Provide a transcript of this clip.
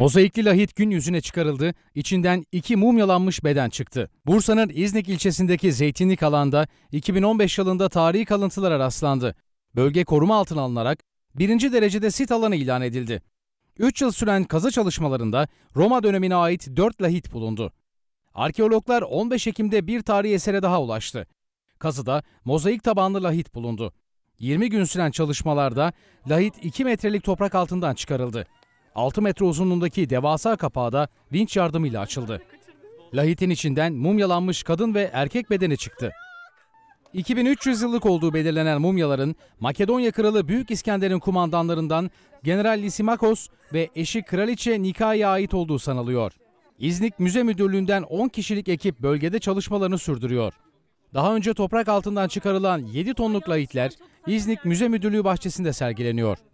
Mozaikli lahit gün yüzüne çıkarıldı, içinden iki mumyalanmış beden çıktı. Bursa'nın İznik ilçesindeki Zeytinlik alanda 2015 yılında tarihi kalıntılara rastlandı. Bölge koruma altına alınarak birinci derecede sit alanı ilan edildi. 3 yıl süren kazı çalışmalarında Roma dönemine ait 4 lahit bulundu. Arkeologlar 15 Ekim'de bir tarihi esere daha ulaştı. Kazıda mozaik tabanlı lahit bulundu. 20 gün süren çalışmalarda lahit 2 metrelik toprak altından çıkarıldı. 6 metre uzunluğundaki devasa kapağı da vinç yardımıyla açıldı. Lahitin içinden mumyalanmış kadın ve erkek bedeni çıktı. 2300 yıllık olduğu belirlenen mumyaların Makedonya Kralı Büyük İskender'in kumandanlarından General Lysimakos ve eşi Kraliçe Nika'ya ait olduğu sanılıyor. İznik Müze Müdürlüğü'nden 10 kişilik ekip bölgede çalışmalarını sürdürüyor. Daha önce toprak altından çıkarılan 7 tonluk lahitler İznik Müze Müdürlüğü bahçesinde sergileniyor.